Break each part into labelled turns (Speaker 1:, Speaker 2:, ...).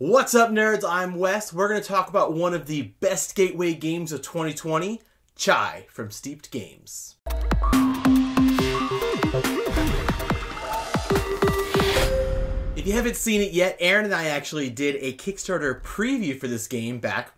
Speaker 1: What's up, nerds? I'm Wes. We're going to talk about one of the best gateway games of 2020, Chai from Steeped Games. If you haven't seen it yet, Aaron and I actually did a Kickstarter preview for this game back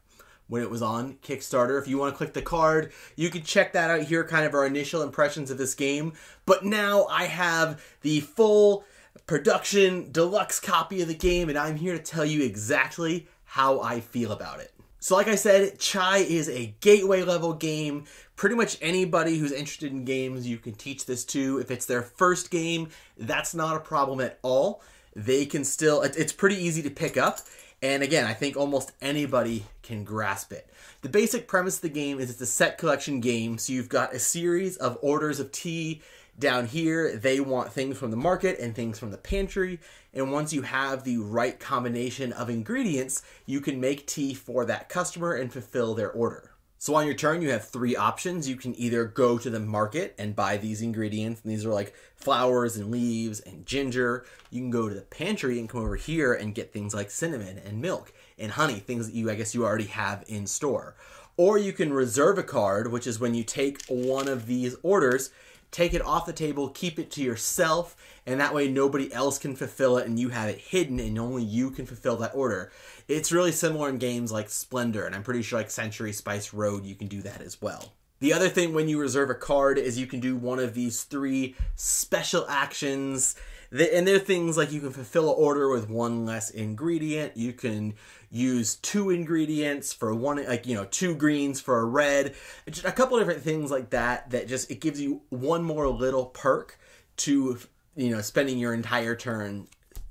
Speaker 1: when it was on Kickstarter. If you want to click the card, you can check that out here, kind of our initial impressions of this game. But now I have the full production deluxe copy of the game, and I'm here to tell you exactly how I feel about it. So, like I said, Chai is a gateway level game. Pretty much anybody who's interested in games, you can teach this to. If it's their first game, that's not a problem at all. They can still, it's pretty easy to pick up. And again, I think almost anybody can grasp it. The basic premise of the game is it's a set collection game, so you've got a series of orders of tea down here, they want things from the market and things from the pantry. And once you have the right combination of ingredients, you can make tea for that customer and fulfill their order. So on your turn, you have three options. You can either go to the market and buy these ingredients, and these are like flowers and leaves and ginger. You can go to the pantry and come over here and get things like cinnamon and milk and honey, things that you, I guess, you already have in store. Or you can reserve a card, which is when you take one of these orders take it off the table, keep it to yourself, and that way nobody else can fulfill it and you have it hidden and only you can fulfill that order. It's really similar in games like Splendor, and I'm pretty sure like Century Spice Road, you can do that as well. The other thing when you reserve a card is you can do one of these three special actions. And they're things like you can fulfill an order with one less ingredient. You can use two ingredients for one, like, you know, two greens for a red. Just a couple different things like that that just, it gives you one more little perk to, you know, spending your entire turn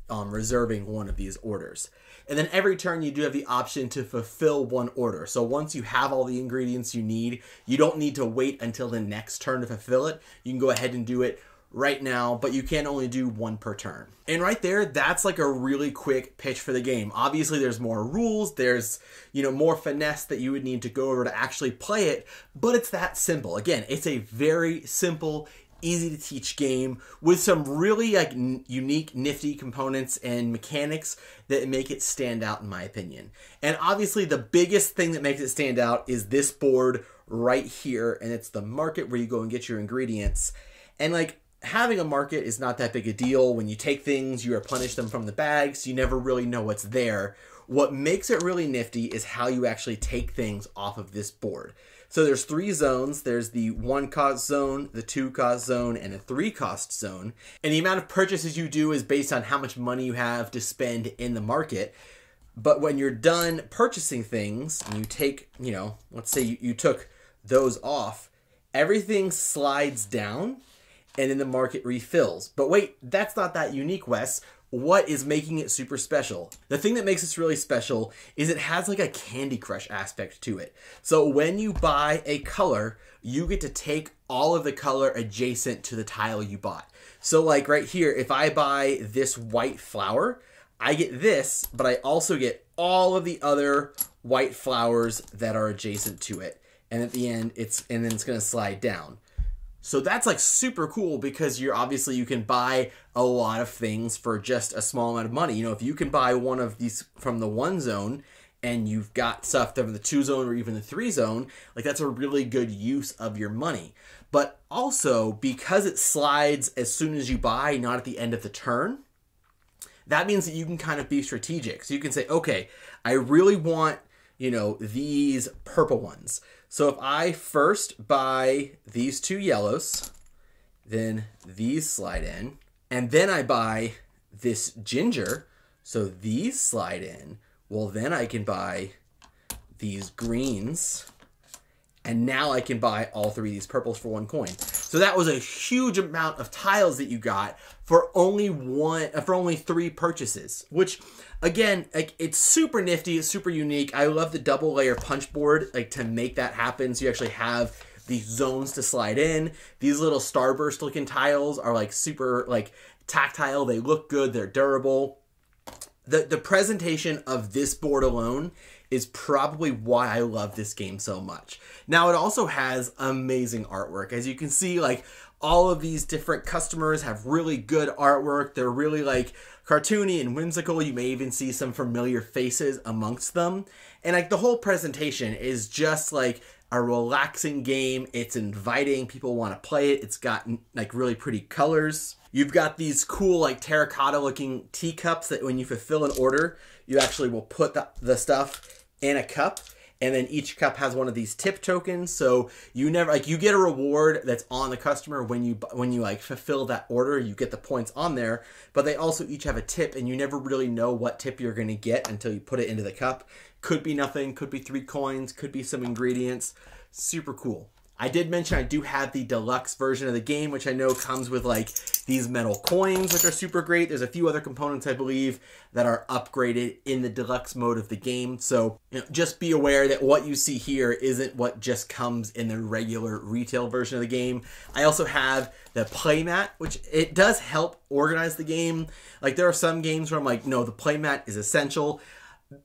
Speaker 1: um, reserving one of these orders. And then every turn you do have the option to fulfill one order. So once you have all the ingredients you need, you don't need to wait until the next turn to fulfill it. You can go ahead and do it right now, but you can only do one per turn. And right there, that's like a really quick pitch for the game. Obviously, there's more rules, there's, you know, more finesse that you would need to go over to actually play it, but it's that simple. Again, it's a very simple, easy to teach game with some really like n- unique nifty components and mechanics that make it stand out in my opinion and obviously the biggest thing that makes it stand out is this board right here and it's the market where you go and get your ingredients and like having a market is not that big a deal when you take things you replenish them from the bags you never really know what's there what makes it really nifty is how you actually take things off of this board. So there's three zones. There's the one cost zone, the two cost zone, and a three cost zone. And the amount of purchases you do is based on how much money you have to spend in the market. But when you're done purchasing things and you take, you know, let's say you, you took those off, everything slides down and then the market refills. But wait, that's not that unique, Wes what is making it super special? The thing that makes this really special is it has like a Candy Crush aspect to it. So when you buy a color, you get to take all of the color adjacent to the tile you bought. So like right here, if I buy this white flower, I get this, but I also get all of the other white flowers that are adjacent to it. And at the end, it's and then it's gonna slide down. So that's like super cool because you're obviously you can buy a lot of things for just a small amount of money. You know, if you can buy one of these from the one zone and you've got stuff from the two zone or even the three zone, like that's a really good use of your money. But also because it slides as soon as you buy, not at the end of the turn, that means that you can kind of be strategic. So you can say, okay, I really want, you know, these purple ones. So if I first buy these two yellows, then these slide in, and then I buy this ginger, so these slide in, well then I can buy these greens, and now I can buy all three of these purples for one coin. So that was a huge amount of tiles that you got for only one, uh, for only three purchases, which again, like it's super nifty, it's super unique. I love the double layer punch board, like to make that happen. So you actually have these zones to slide in. These little starburst looking tiles are like super like tactile. They look good. They're durable. The, the presentation of this board alone is probably why I love this game so much. Now, it also has amazing artwork. As you can see, like, all of these different customers have really good artwork. They're really, like, cartoony and whimsical. You may even see some familiar faces amongst them. And, like, the whole presentation is just, like, a relaxing game. It's inviting. People want to play it. It's got like really pretty colors. You've got these cool like terracotta looking teacups that when you fulfill an order, you actually will put the, the stuff and a cup and then each cup has one of these tip tokens so you never like you get a reward that's on the customer when you when you like fulfill that order you get the points on there but they also each have a tip and you never really know what tip you're going to get until you put it into the cup could be nothing could be three coins could be some ingredients super cool I did mention I do have the deluxe version of the game, which I know comes with like these metal coins, which are super great. There's a few other components, I believe, that are upgraded in the deluxe mode of the game. So you know, just be aware that what you see here isn't what just comes in the regular retail version of the game. I also have the playmat, which it does help organize the game. Like there are some games where I'm like, no, the playmat is essential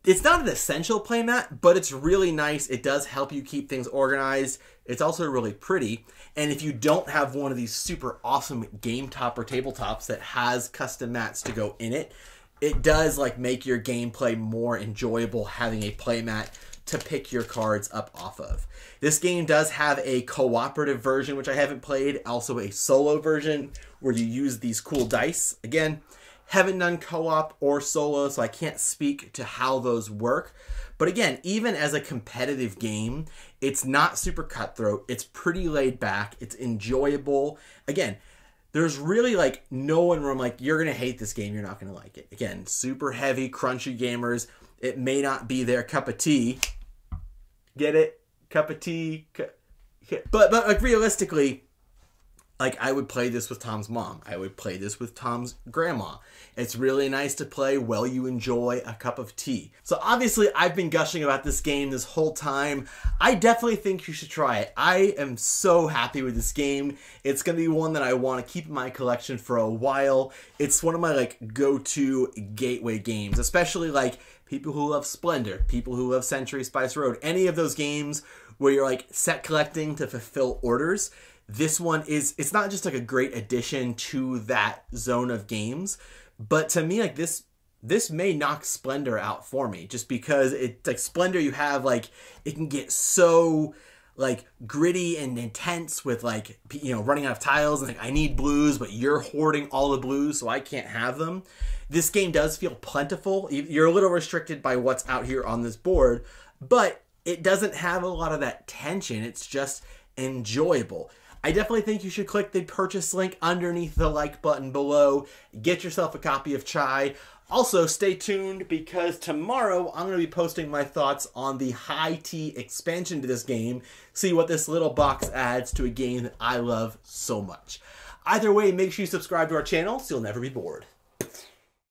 Speaker 1: it's not an essential playmat, but it's really nice. It does help you keep things organized. It's also really pretty. And if you don't have one of these super awesome game top or tabletops that has custom mats to go in it, it does like make your gameplay more enjoyable having a playmat to pick your cards up off of. This game does have a cooperative version, which I haven't played, also a solo version where you use these cool dice. Again, haven't done co op or solo, so I can't speak to how those work. But again, even as a competitive game, it's not super cutthroat. It's pretty laid back. It's enjoyable. Again, there's really like no one where I'm like, you're going to hate this game. You're not going to like it. Again, super heavy, crunchy gamers. It may not be their cup of tea. Get it? Cup of tea. but, but like realistically, like I would play this with Tom's mom. I would play this with Tom's grandma. It's really nice to play while you enjoy a cup of tea. So obviously I've been gushing about this game this whole time. I definitely think you should try it. I am so happy with this game. It's going to be one that I want to keep in my collection for a while. It's one of my like go-to gateway games, especially like people who love Splendor, people who love Century Spice Road, any of those games where you're like set collecting to fulfill orders this one is it's not just like a great addition to that zone of games, but to me like this this may knock Splendor out for me just because it like Splendor you have like it can get so like gritty and intense with like you know running out of tiles and like I need blues but you're hoarding all the blues so I can't have them. This game does feel plentiful. You're a little restricted by what's out here on this board, but it doesn't have a lot of that tension. It's just enjoyable. I definitely think you should click the purchase link underneath the like button below. Get yourself a copy of Chai. Also, stay tuned because tomorrow I'm going to be posting my thoughts on the high T expansion to this game. See what this little box adds to a game that I love so much. Either way, make sure you subscribe to our channel so you'll never be bored.